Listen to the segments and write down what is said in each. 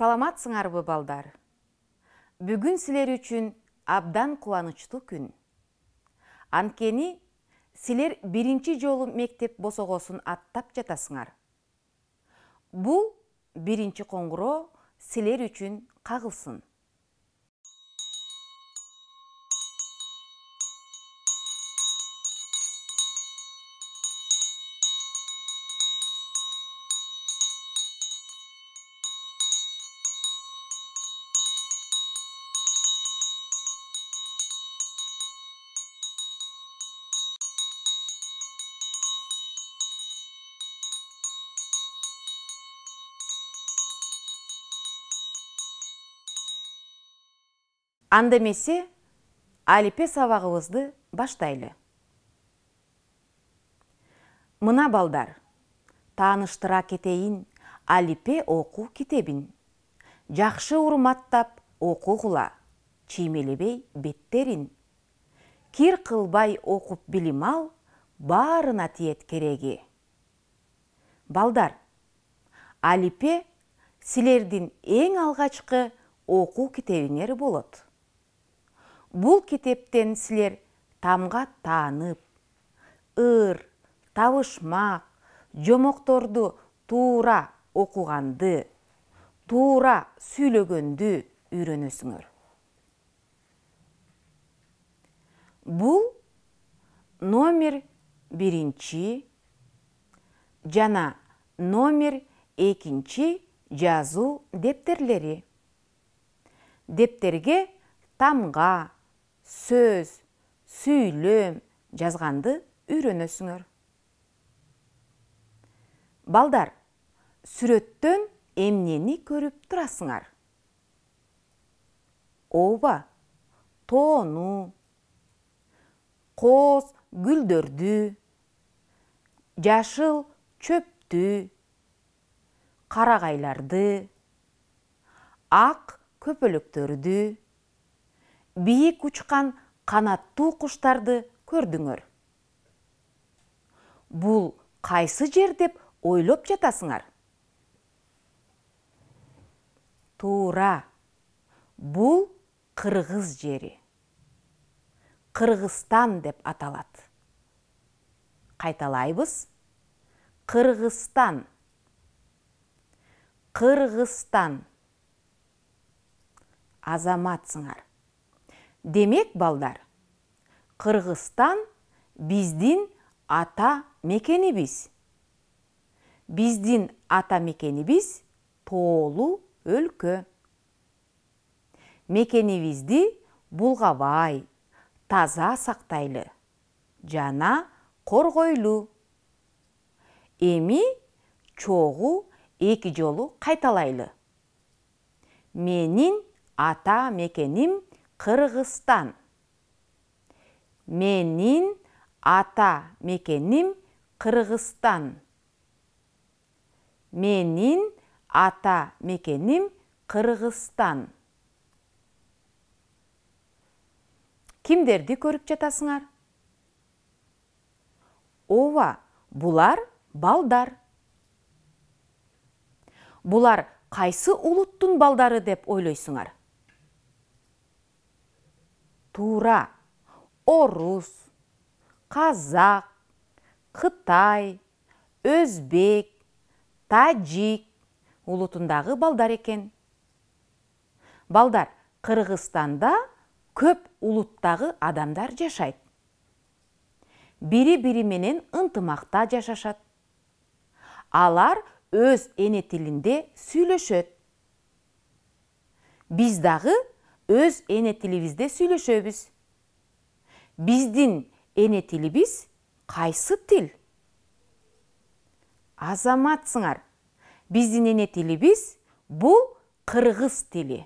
саламатсыңарбы балдар бүгүн силер үчүн абдан кубанычтуу күн анткени силер биринчи жолу мектеп босогосун аттап жатасыңар бул биринчи коңгуроо силер үчүн қағылсын. андемесе алиппе сабағыбызды баштайлы мына балдар таныштыра кетейін Алипе оқу кетебін, жақшы урматтап ғыла, чиймелебей беттерін, кир қылбай оқып білімал ал баарына тиет кереги балдар Алипе сілердің ең алғачқы оқу китебиңер болот бул китептен силер тамга таанып ыр табышмак жомокторду туура окуганды туура сүйлөгөндү үйрөнөсүңөр бул номер биринчи жана номер экинчи жазуу дептерлери дептерге тамга сөз сүйлөм жазганды үйрөнөсүңөр балдар сүрөттөн эмнени көрүп турасыңар ооба тоону кооз гүлдөрдү жашыл чөптү карагайларды ак көпөлөктөрдү бейік ұшқан қанаттуу құштарды көрдіңір. Бұл қайсы жер деп ойлоп жатасыңар туура Бұл қырғыз жери Қырғыстан деп аталат кайталайбыз Қырғыстан. кыргызстан азаматсыңар демек балдар кыргызстан биздин ата мекенибиз биздин ата мекенибиз тоолуу өлкө мекенибизди булгабай таза сактайлы жана коргойлу эми чогуу эки жолу кайталайлы менин ата мекеним Қырғыстан, Менин ата мекеним Қырғыстан, Менин ата мекеним Қырғыстан. Кімдерді көріп жатасыңар? Ова, бұлар балдар. Бұлар қайсы ұлыттың балдары деп ойлайсыңар? туура орус казак кытай өзбек тажик улутундагы балдар экен балдар кыргызстанда көп улуттагы адамдар жашайт бири бири менен ынтымакта жашашат алар өз эне тилинде сүйлөшөт биз дагы өз эне тилибизде сүйлөшөбүз биздин эне тилибиз кайсы тил азаматсыңар биздин эне тилибиз бул кыргыз тили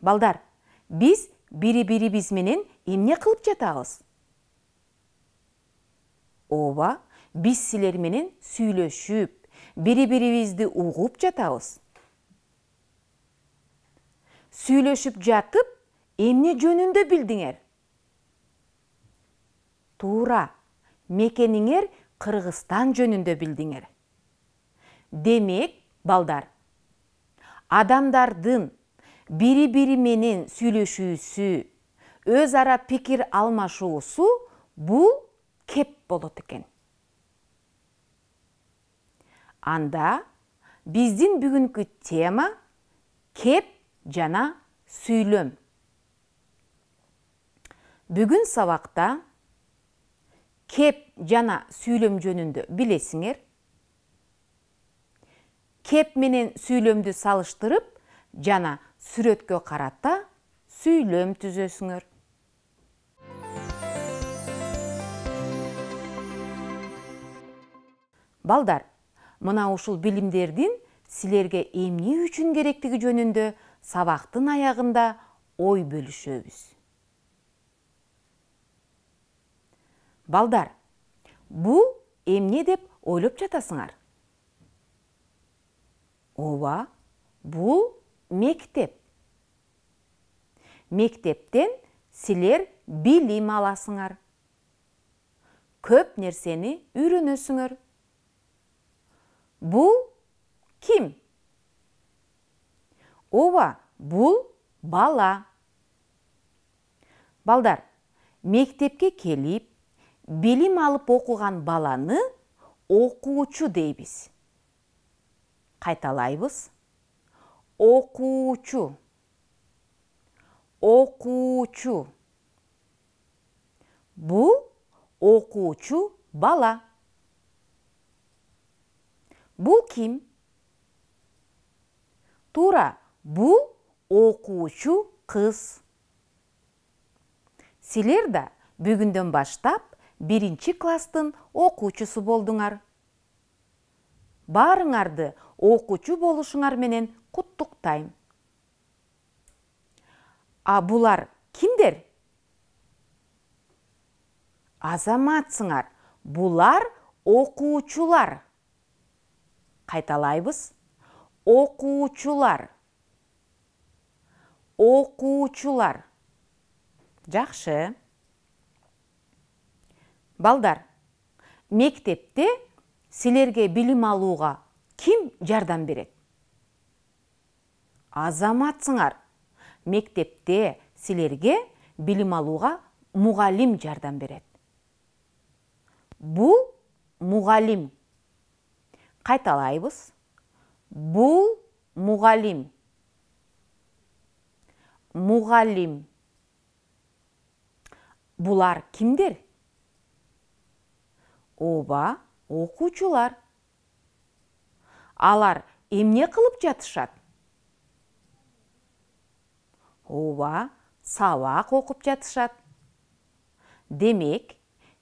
балдар биз бири бирибиз менен эмне кылып жатабыз ооба биз силер менен сүйлөшүп бири бирибизди угуп жатабыз сүйлөшүп жатып эмне жөнүндө билдиңер туура мекениңер кыргызстан жөнүндө билдиңер демек балдар адамдардын бири бири менен сүйлөшүүсү өз ара пикир алмашуусу бул кеп болот экен анда биздин бүгүнкү тема кеп жана сүйлөм бүгүн сабакта кеп жана сүйлөм жөнүндө билесиңер кеп менен сүйлөмдү салыштырып жана сүрөткө карата сүйлөм түзөсүңөр балдар мына ушул билимдердин силерге эмне үчүн керектиги жөнүндө сабақтың аяғында ой бөлішөбіз балдар бұл эмне деп ойлоп жатасыңар Ова, бұл мектеп мектептен силер білім аласыңар көп нерсени үйрөнөсүңөр бұл кім? ооба бул бала балдар мектепке келип билим алып окуган баланы окуучу дейбиз кайталайбыз окуучу окуучу бул окуучу бала бул ким туура бұл оқушы қыз силер да бүгүндөн баштап биринчи класстын окуучусу болдыңар. Барыңарды окуучу болушыңар менен құттықтайым. а бұлар кимдер азаматсыңар булар окуучулар кайталайбыз окуучулар окуучулар жакшы балдар мектепте силерге билим алууга ким жардам берет азаматсыңар мектепте силерге билим алууга мугалим жардам берет бул мугалим кайталайбыз бул мугалим мугалим булар кимдер ооба окуучулар алар эмне кылып жатышат ооба сабак окуп жатышат демек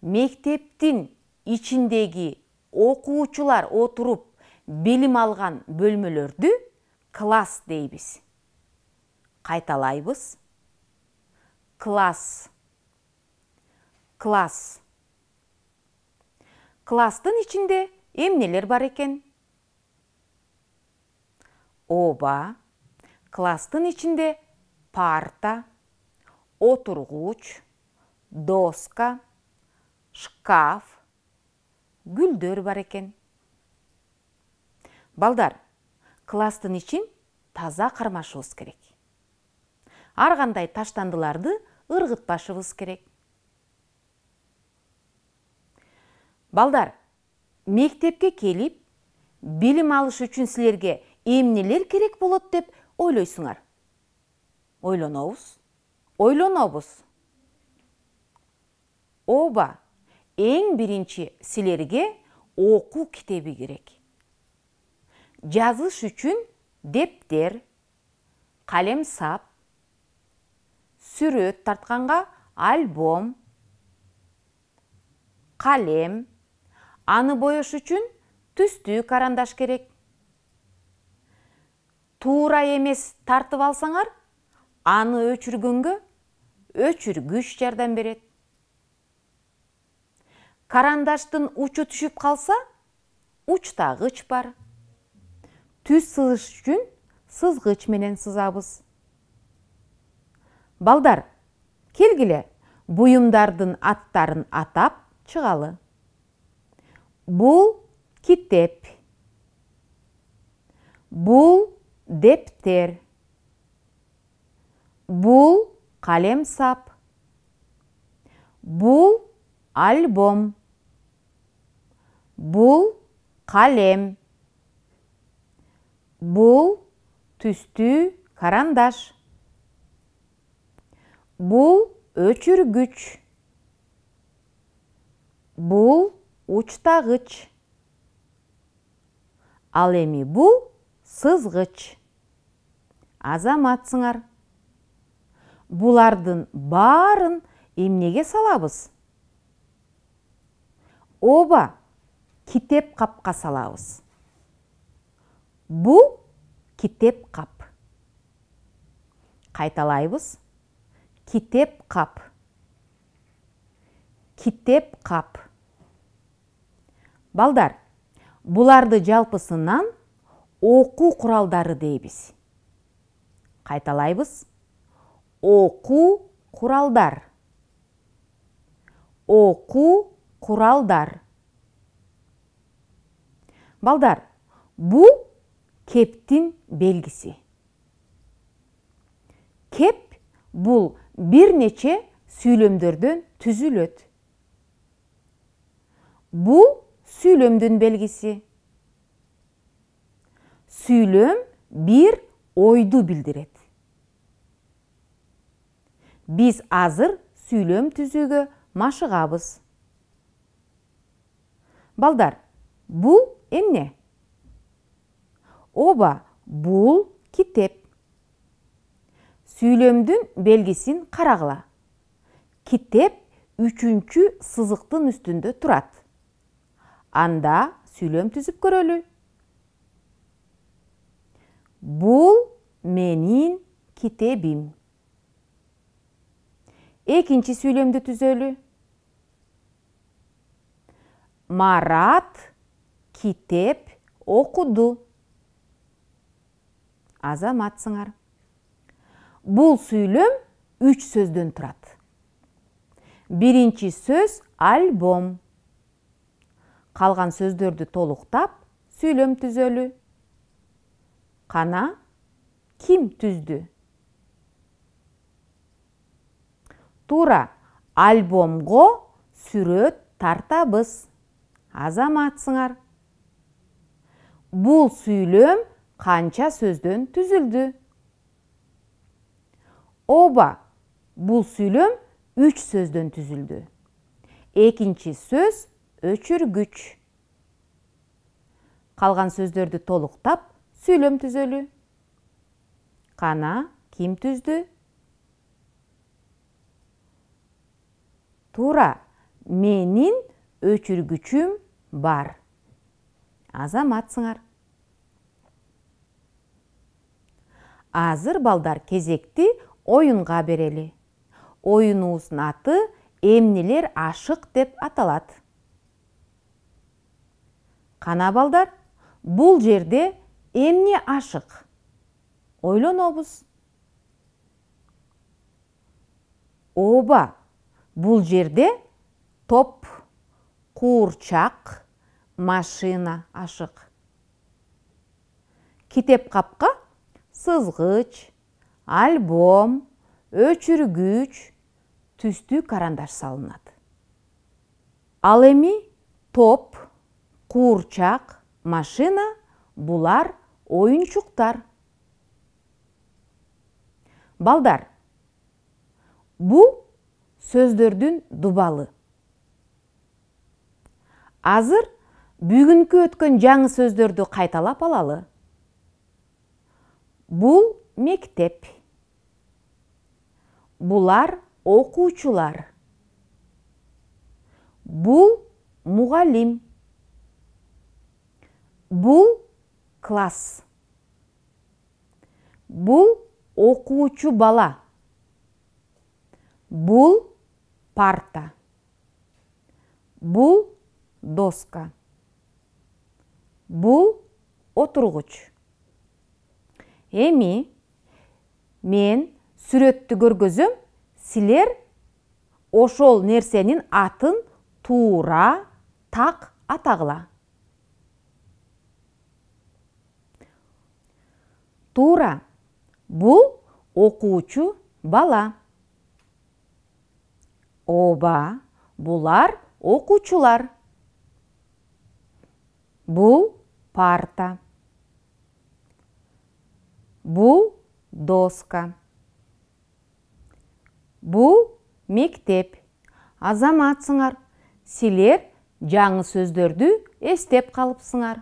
мектептин ичиндеги окуучулар отуруп билим алган бөлмөлөрдү класс дейбиз қайталайбыз класс класс класстың ішінде эмнелер бар екен оба класстың ішінде парта отырғуч, доска шкаф гүлдөр бар екен балдар класстың ішін таза қармашуыз керек арғандай таштандыларды ырғытпашыбыз керек балдар мектепке келіп билим алыш үчүн силерге эмнелер керек болот деп ойлойсуңар ойлонобуз ойлонобуз Оба, эң биринчи силерге оқу китеби керек жазыш үчүн дептер қалем сап сүрөт тартқанға альбом қалем, аны бойыш үчүн түсті карандаш керек туура емес тартып алсаңар аны өчүргөнгө өчүргүч жардам берет карандаштын түшіп қалса, калса учтагыч бар Түс сызыш үшін сызгыч менен сызабыз балдар келгілі бұйымдардың аттарын атап шығалы бұл китеп бұл дептер бұл қалем сап. бұл альбом бұл қалем бұл түсті карандаш Бұл өчіргүч. Бұл ұчтағыч. Ал эми бұл сызғыч. Азаматсыңар. Бұлардың барын емнеге салабыз? Оба китеп қапқа салабыз. Бұл китеп қап. Қайталайбыз китеп қап китеп қап балдар бұларды жалпысынан оқу құралдары дейбіз қайталайбыз оқу құралдар оқу құралдар балдар бұл кептің белгісі кеп бұл бірнече сүйлөмдөрдөн түзүлөт бул сүйлөмдүн белгиси сүйлөм бир ойду билдирет биз азыр сүйлөм түзүүгө машыгабыз балдар бул эмне оба бул китеп сүйлөмдүн белгисин карагыла китеп үчүнчү сызыктын үстүндө турат анда сүйлөм түзүп көрөлү бул менин китебим экинчи сүйлөмдү түзөлү марат китеп окуду азаматсыңар бул сүйлөм үч сөздөн турат биринчи сөз альбом калган сөздөрдү толуктап сүйлөм түзөлү кана ким түздү туура альбомго сүрөт тартабыз азаматсыңар бул сүйлөм канча сөздөн түзүлдү оба бұл сүйлөм үш сөзден түзілді. Екінші сөз өчүргүч калган сөздерді толықтап, сүйлөм түзілі. кана ким түзді? туура менин өчүргүчүм бар азаматсыңар азыр балдар кезекти оюнга берели оюнубуздун аты эмнелер ашык деп аталат кана балдар бул жерде эмне ашык ойлонобуз ооба бул жерде топ куурчак машина ашык китеп капка сызгыч альбом өчүргүч түстүү карандаш салынат ал эми топ куурчак машина булар оюнчуктар балдар бул сөздөрдүн дубалы азыр бүгүнкү өткөн жаңы сөздөрдү кайталап алалы бул мектеп бұлар оқушылар бұл мұғалім бұл класс бұл оқушы бала бұл парта бұл доска бұл отырғыч. эми мен сүрөттү көргөзөм силер ошол нерсенин атын туура так атагыла туура бул окуучу бала ооба булар окуучулар бул парта бул доска бұл мектеп азаматсыңар силер жаңы сөздерді естеп қалыпсыңар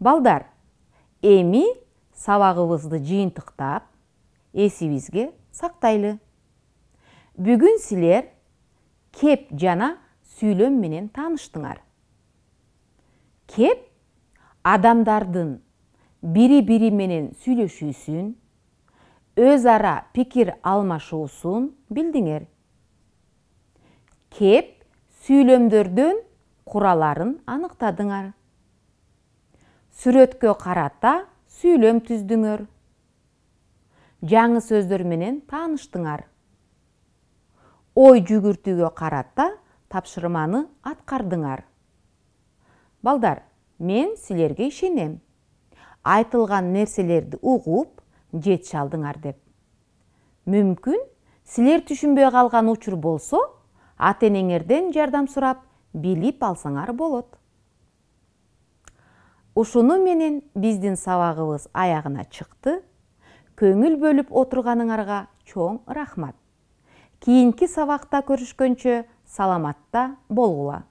балдар эми сабағыбызды жыйынтыктап эсибизге сактайлы Бүгін силер кеп жана сүйлөм менен тааныштыңар кеп адамдардың бири бири менен сүйлөшүүсүн өз ара пикир алмашуусун билдиңер кеп сүйлөмдөрдөн кураларын аныктадыңар сүрөткө карата сүйлөм түздүңөр жаңы сөздөр менен тааныштыңар ой жүгүртүүгө карата тапшырманы аткардыңар балдар мен силерге ишенем айтылған нерселерді угуп жетише алдыңар деп Мүмкін, силер түшүнбөй қалған учур болсо ата энеңерден жардам сұрап, билип алсаңар болот ушуну менен биздин сабагыбыз аягына чыкты көңүл бөлүп отурганыңарга чоң рахмат кийинки сабакта көрүшкөнчө саламатта болгула